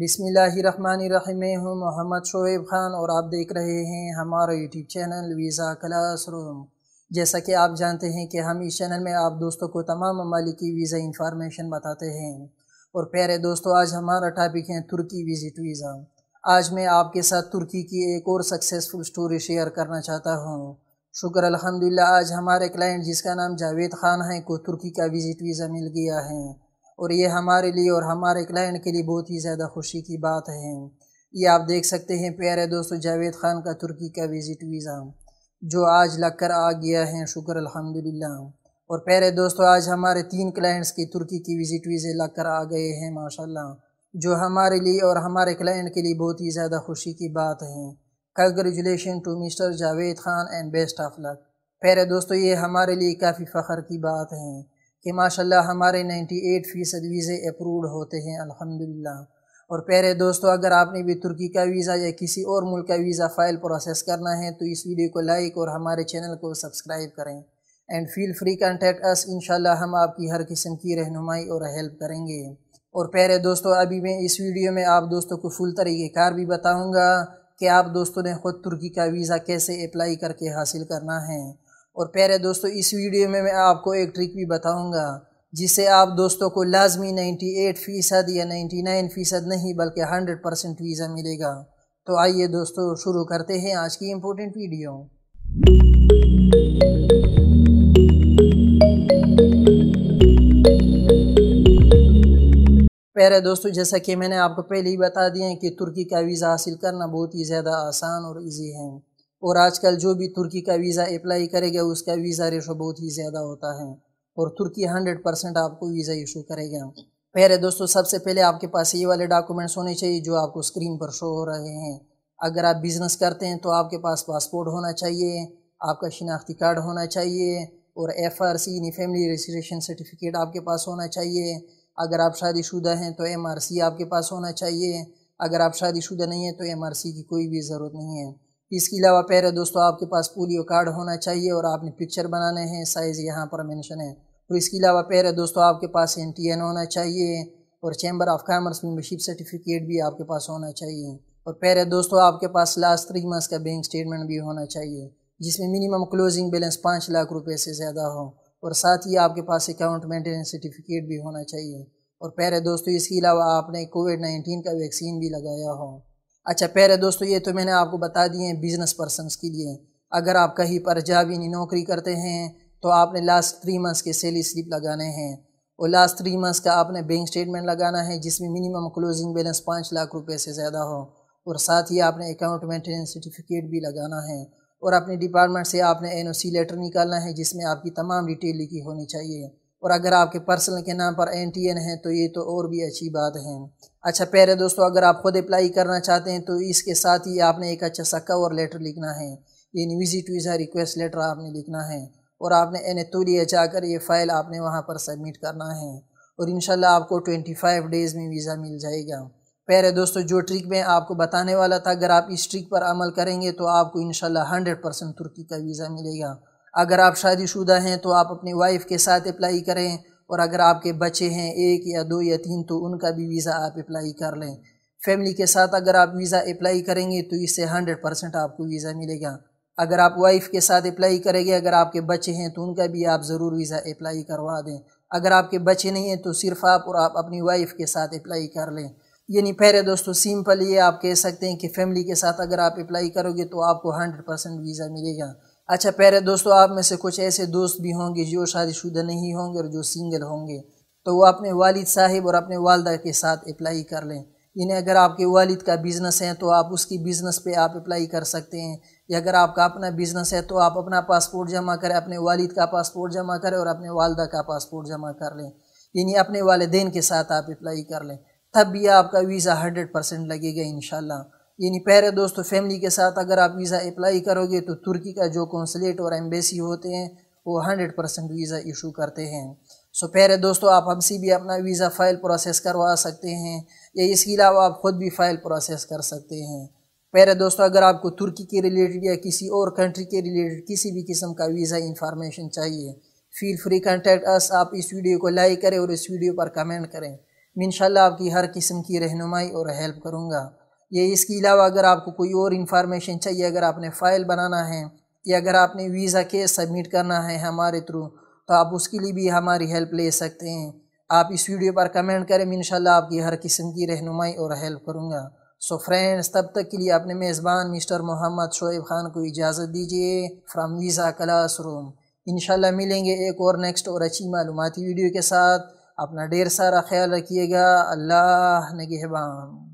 बिसमीम हूँ मोहम्मद शोएब खान और आप देख रहे हैं हमारा यूट्यूब चैनल वीज़ा क्लासरूम जैसा कि आप जानते हैं कि हम इस चैनल में आप दोस्तों को तमाम ममालिक की वीज़ा इंफॉर्मेशन बताते हैं और प्यारे दोस्तों आज हमारा टॉपिक है तुर्की विज़िट वीज़ा आज मैं आपके साथ तुर्की की एक और सक्सेसफुल स्टोरी शेयर करना चाहता हूँ शुक्र अलहमदिल्ला आज हमारे क्लाइंट जिसका नाम जावेद खान है को तुर्की का विज़िट वीज़ा मिल गया है और ये हमारे लिए और हमारे क्लाइंट के लिए बहुत ही ज़्यादा खुशी की बात है ये आप देख सकते हैं प्यारे दोस्तों जावेद खान का तुर्की का विज़िट वीज़ा जो आज लग कर आ गया है शुक्र अल्हम्दुलिल्लाह और प्यारे दोस्तों आज हमारे तीन क्लाइंट्स की तुर्की की विज़िट वीज़े लग कर आ गए हैं माशाल्लाह जो हमारे लिए और हमारे क्लाइंट के लिए बहुत ही ज़्यादा खुशी की बात है congratulation to mister Javed Khan and best of luck प्यारे दोस्तों ये हमारे लिए काफ़ी फ़ख्र की बात है कि माशाल्लाह हमारे 98 फ़ीसद वीज़े अप्रूव होते हैं अल्हम्दुलिल्लाह और प्यारे दोस्तों अगर आपने भी तुर्की का वीज़ा या किसी और मुल्क का वीज़ा फ़ाइल प्रोसेस करना है तो इस वीडियो को लाइक और हमारे चैनल को सब्सक्राइब करें and feel free contact us इन हम आपकी हर किस्म की रहनुमाई और हेल्प करेंगे और प्यारे दोस्तों अभी मैं इस वीडियो में आप दोस्तों को फुल तरीक़ेकार भी बताऊँगा कि आप दोस्तों ने ख़ुद तुर्की का वीज़ा कैसे अप्लाई करके हासिल करना है और प्यारे दोस्तों इस वीडियो में मैं आपको एक ट्रिक भी बताऊंगा जिसे आप दोस्तों को लाजमी 98 फ़ीसद या 99 फ़ीसद नहीं बल्कि 100 परसेंट वीज़ा मिलेगा तो आइए दोस्तों शुरू करते हैं आज की इम्पोर्टेंट वीडियो प्यारे दोस्तों जैसा कि मैंने आपको पहले ही बता दिया है कि तुर्की का वीज़ा हासिल करना बहुत ही ज़्यादा आसान और इजी है और आजकल जो भी तुर्की का वीज़ा अप्लाई करेगा उसका वीज़ा रेशो बहुत ही ज़्यादा होता है और तुर्की हंड्रेड परसेंट आपको वीज़ा इशू करेगा पहले दोस्तों सबसे पहले आपके पास ये वाले डॉक्यूमेंट्स होने चाहिए जो आपको स्क्रीन पर शो हो रहे हैं अगर आप बिज़नेस करते हैं तो आपके पास पासपोर्ट होना चाहिए आपका शिनाख्ती कार्ड होना चाहिए और एफ आर सी यानी फैमिली रजिस्ट्रेशन सर्टिफिकेट आपके पास होना चाहिए अगर आप शादीशुदा हैं तो एम आर सी आपके पास होना चाहिए अगर आप शादीशुदा नहीं हैं तो एम आर सी की कोई भी ज़रूरत नहीं है इसके अलावा पहले दोस्तों आपके पास पोलियो कार्ड होना चाहिए और आपने पिक्चर बनाने हैं साइज़ यहाँ पर मेंशन है और इसके अलावा पहले दोस्तों आपके पास एन टी एन होना चाहिए और chamber of commerce membership certificate भी आपके पास होना चाहिए और पहले दोस्तों आपके पास लास्ट थ्री मंथ्स का बैंक स्टेटमेंट भी होना चाहिए जिसमें मिनिमम क्लोजिंग बैलेंस पाँच लाख रुपये से ज़्यादा हो और साथ ही आपके पास अकाउंट मेंटेनेंस सर्टिफिकेट भी होना चाहिए और पहले दोस्तों इसके अलावा आपने कोविड नाइन्टीन का वैक्सीन भी लगाया हो अच्छा पहले दोस्तों ये तो मैंने आपको बता दिए हैं बिज़नेस पर्सनस के लिए अगर आप कहीं पर भी नहीं नौकरी करते हैं तो आपने लास्ट थ्री मंथ्स के सेली स्लिप लगाने हैं और लास्ट थ्री मंथ्स का आपने बैंक स्टेटमेंट लगाना है जिसमें मिनिमम क्लोजिंग बैलेंस पाँच लाख रुपए से ज़्यादा हो और साथ ही आपने अकाउंट मेंटेनेंस सर्टिफिकेट भी लगाना है और अपने डिपार्टमेंट से आपने एन लेटर निकालना है जिसमें आपकी तमाम डिटेल लिखी होनी चाहिए और अगर आपके पर्सनल के नाम पर एन है तो ये तो और भी अच्छी बात है अच्छा प्यारे दोस्तों अगर आप खुद अप्लाई करना चाहते हैं तो इसके साथ ही आपने एक अच्छा सा कवर लेटर लिखना है यानी विजिट वीज़ा रिक्वेस्ट लेटर आपने लिखना है और आपने एन एतूलिया जाकर ये फ़ाइल आपने वहाँ पर सबमिट करना है और इन आपको ट्वेंटी फाइव डेज़ में वीज़ा मिल जाएगा प्यारे दोस्तों जो ट्रिक मैं आपको बताने वाला था अगर आप इस ट्रिक पर अमल करेंगे तो आपको इन हंड्रेड परसेंट तुर्की का वीज़ा मिलेगा अगर आप शादीशुदा हैं तो आप अपनी वाइफ़ के साथ अप्लाई करें और अगर आपके बच्चे हैं एक या दो या तीन तो उनका भी वीज़ा आप अप्लाई कर लें फैमिली के साथ अगर आप वीज़ा अप्लाई करेंगे तो इससे हंड्रेड परसेंट आपको वीज़ा मिलेगा अगर आप वाइफ के साथ अप्लाई करेंगे अगर आपके बच्चे हैं तो उनका भी आप ज़रूर वीज़ा अप्लाई करवा दें अगर आपके बच्चे नहीं हैं तो सिर्फ आप और आप अपनी वाइफ के साथ अप्लाई कर लें यानी पहले दोस्तों सिंपल ये आप कह सकते हैं कि फैमिली के साथ अगर आप अप्लाई करोगे तो आपको हंड्रेड परसेंट वीज़ा मिलेगा अच्छा प्यारे दोस्तों आप में से कुछ ऐसे दोस्त भी होंगे जो शादीशुदा नहीं होंगे और जो सिंगल होंगे तो वो अपने वालिद साहिब और अपने वालदा के साथ अप्लाई कर लें यानी अगर आपके वालिद का बिज़नेस है तो आप उसकी बिज़नेस पे आप अप्लाई कर सकते हैं या अगर आपका अपना बिज़नेस है तो आप अपना पासपोर्ट जमा करें अपने वालिद का पासपोर्ट जमा करें और अपने वालदा का पासपोर्ट जमा कर लें यानी अपने वालदेन के साथ आप अप्लाई कर लें तब भी आपका वीज़ा हंड्रेड परसेंट लगेगा इन यानी प्यारे दोस्तों फैमिली के साथ अगर आप वीज़ा अप्लाई करोगे तो तुर्की का जो कौंसलेट और एम्बेसी होते हैं वो हंड्रेड परसेंट वीज़ा इशू करते हैं सो प्यारे दोस्तों आप हमसे भी अपना वीज़ा फ़ाइल प्रोसेस करवा सकते हैं या इसके अलावा आप ख़ुद भी फ़ाइल प्रोसेस कर सकते हैं प्यारे दोस्तों अगर आपको तुर्की के रिलेटेड या किसी और कंट्री के रिलेटेड किसी भी किस्म का वीज़ा इंफॉर्मेशन चाहिए फील फ्री कॉन्टैक्ट अस आप इस वीडियो को लाइक करें और इस वीडियो पर कमेंट करें मैं आपकी हर किस्म की रहनुमाई और हेल्प करूँगा ये इसके अलावा अगर आपको कोई और इन्फॉर्मेशन चाहिए अगर आपने फ़ाइल बनाना है या अगर आपने वीज़ा केस सबमिट करना है हमारे थ्रू तो आप उसके लिए भी हमारी हेल्प ले सकते हैं आप इस वीडियो पर कमेंट करें इन आपकी हर किस्म की रहनुमाई और हेल्प करूँगा सो फ्रेंड्स तब तक के लिए अपने मेज़बान मिस्टर मोहम्मद शोएब खान को इजाज़त दीजिए फ्राम वीज़ा क्लासरूम इंशाल्लाह मिलेंगे एक और नेक्स्ट और अच्छी मालूमती वीडियो के साथ अपना ढेर सारा ख्याल रखिएगा अल्लाह नगहबान